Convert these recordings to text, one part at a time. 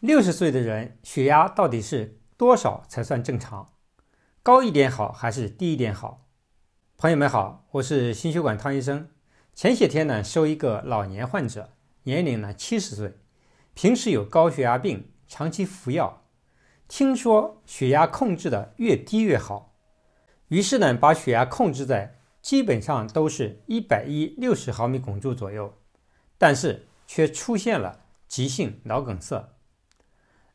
六十岁的人血压到底是多少才算正常？高一点好还是低一点好？朋友们好，我是心血管汤医生。前些天呢收一个老年患者，年龄呢七十岁，平时有高血压病，长期服药。听说血压控制的越低越好，于是呢把血压控制在基本上都是一百一六十毫米汞柱左右，但是却出现了急性脑梗塞。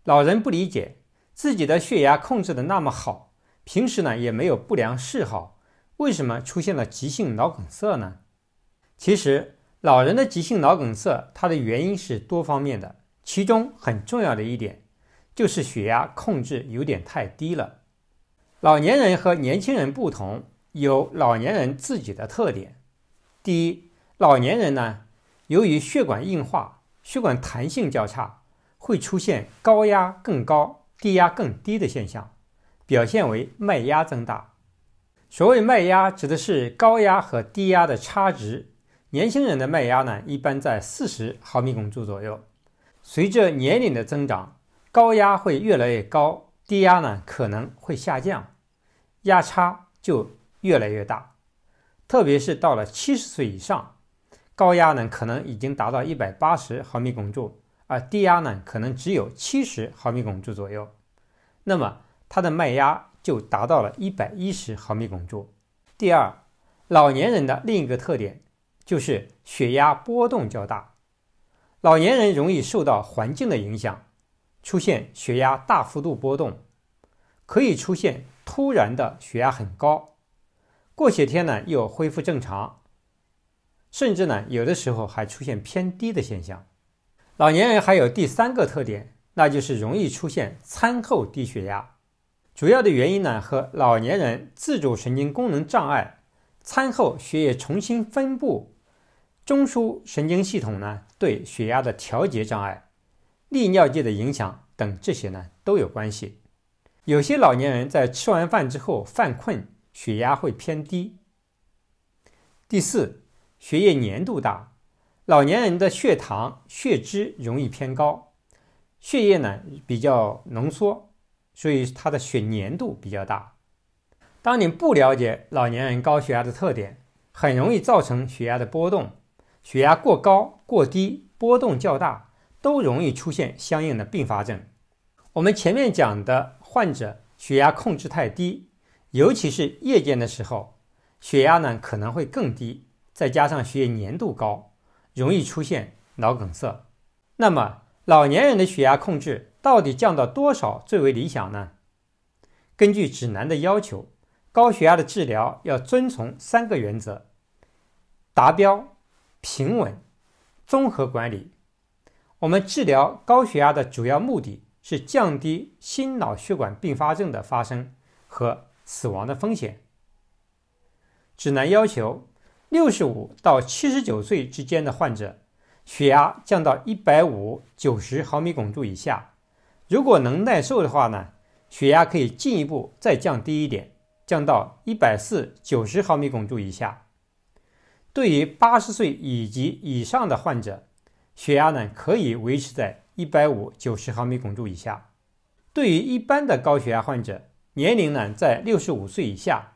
老人不理解自己的血压控制的那么好，平时呢也没有不良嗜好，为什么出现了急性脑梗塞呢？其实老人的急性脑梗塞，它的原因是多方面的，其中很重要的一点就是血压控制有点太低了。老年人和年轻人不同，有老年人自己的特点。第一，老年人呢，由于血管硬化，血管弹性较差。会出现高压更高、低压更低的现象，表现为脉压增大。所谓脉压，指的是高压和低压的差值。年轻人的脉压呢，一般在四十毫米汞柱左右。随着年龄的增长，高压会越来越高，低压呢可能会下降，压差就越来越大。特别是到了七十岁以上，高压呢可能已经达到一百八十毫米汞柱。而低压呢，可能只有七十毫米汞柱左右，那么它的脉压就达到了一百一十毫米汞柱。第二，老年人的另一个特点就是血压波动较大，老年人容易受到环境的影响，出现血压大幅度波动，可以出现突然的血压很高，过些天呢又恢复正常，甚至呢有的时候还出现偏低的现象。老年人还有第三个特点，那就是容易出现餐后低血压。主要的原因呢，和老年人自主神经功能障碍、餐后血液重新分布、中枢神经系统呢对血压的调节障碍、利尿剂的影响等这些呢都有关系。有些老年人在吃完饭之后犯困，血压会偏低。第四，血液粘度大。老年人的血糖、血脂容易偏高，血液呢比较浓缩，所以它的血粘度比较大。当你不了解老年人高血压的特点，很容易造成血压的波动。血压过高、过低、波动较大，都容易出现相应的并发症。我们前面讲的患者血压控制太低，尤其是夜间的时候，血压呢可能会更低，再加上血液粘度高。容易出现脑梗塞。那么，老年人的血压控制到底降到多少最为理想呢？根据指南的要求，高血压的治疗要遵从三个原则：达标、平稳、综合管理。我们治疗高血压的主要目的是降低心脑血管并发症的发生和死亡的风险。指南要求。六十五到七十九岁之间的患者，血压降到一百五九十毫米汞柱以下。如果能耐受的话呢，血压可以进一步再降低一点，降到一百四九十毫米汞柱以下。对于八十岁以及以上的患者，血压呢可以维持在一百五九十毫米汞柱以下。对于一般的高血压患者，年龄呢在六十五岁以下。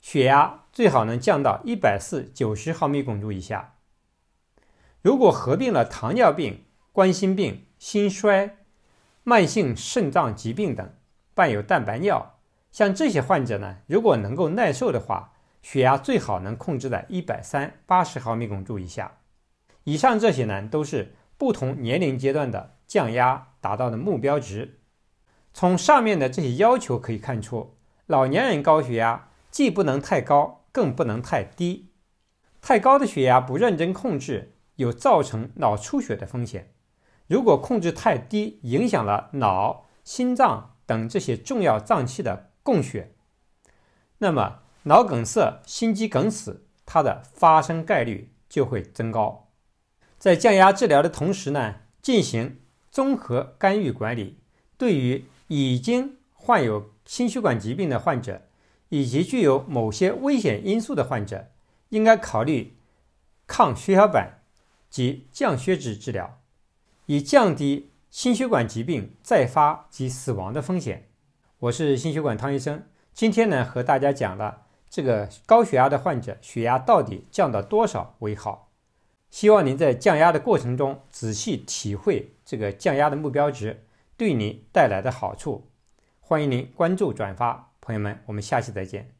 血压最好能降到一百四九十毫米汞柱以下。如果合并了糖尿病、冠心病、心衰、慢性肾脏疾病等，伴有蛋白尿，像这些患者呢，如果能够耐受的话，血压最好能控制在一百三八十毫米汞柱以下。以上这些呢，都是不同年龄阶段的降压达到的目标值。从上面的这些要求可以看出，老年人高血压。既不能太高，更不能太低。太高的血压不认真控制，有造成脑出血的风险；如果控制太低，影响了脑、心脏等这些重要脏器的供血，那么脑梗塞、心肌梗死，它的发生概率就会增高。在降压治疗的同时呢，进行综合干预管理，对于已经患有心血管疾病的患者。以及具有某些危险因素的患者，应该考虑抗血小板及降血脂治疗，以降低心血管疾病再发及死亡的风险。我是心血管汤医生，今天呢和大家讲了这个高血压的患者血压到底降到多少为好？希望您在降压的过程中仔细体会这个降压的目标值对您带来的好处。欢迎您关注转发。朋友们，我们下期再见。